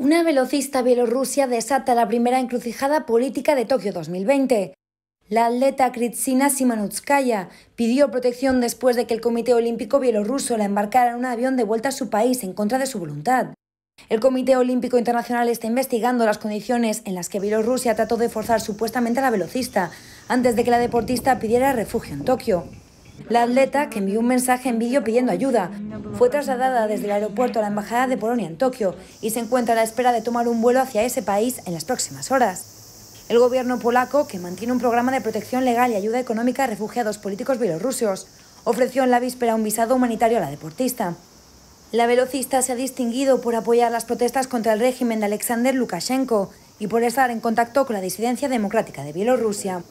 Una velocista bielorrusia desata la primera encrucijada política de Tokio 2020. La atleta Kritsina Simanutskaya pidió protección después de que el Comité Olímpico Bielorruso la embarcara en un avión de vuelta a su país en contra de su voluntad. El Comité Olímpico Internacional está investigando las condiciones en las que Bielorrusia trató de forzar supuestamente a la velocista antes de que la deportista pidiera refugio en Tokio. La atleta, que envió un mensaje en vídeo pidiendo ayuda, fue trasladada desde el aeropuerto a la Embajada de Polonia en Tokio y se encuentra a la espera de tomar un vuelo hacia ese país en las próximas horas. El gobierno polaco, que mantiene un programa de protección legal y ayuda económica a refugiados políticos bielorrusios, ofreció en la víspera un visado humanitario a la deportista. La velocista se ha distinguido por apoyar las protestas contra el régimen de Alexander Lukashenko y por estar en contacto con la disidencia democrática de Bielorrusia.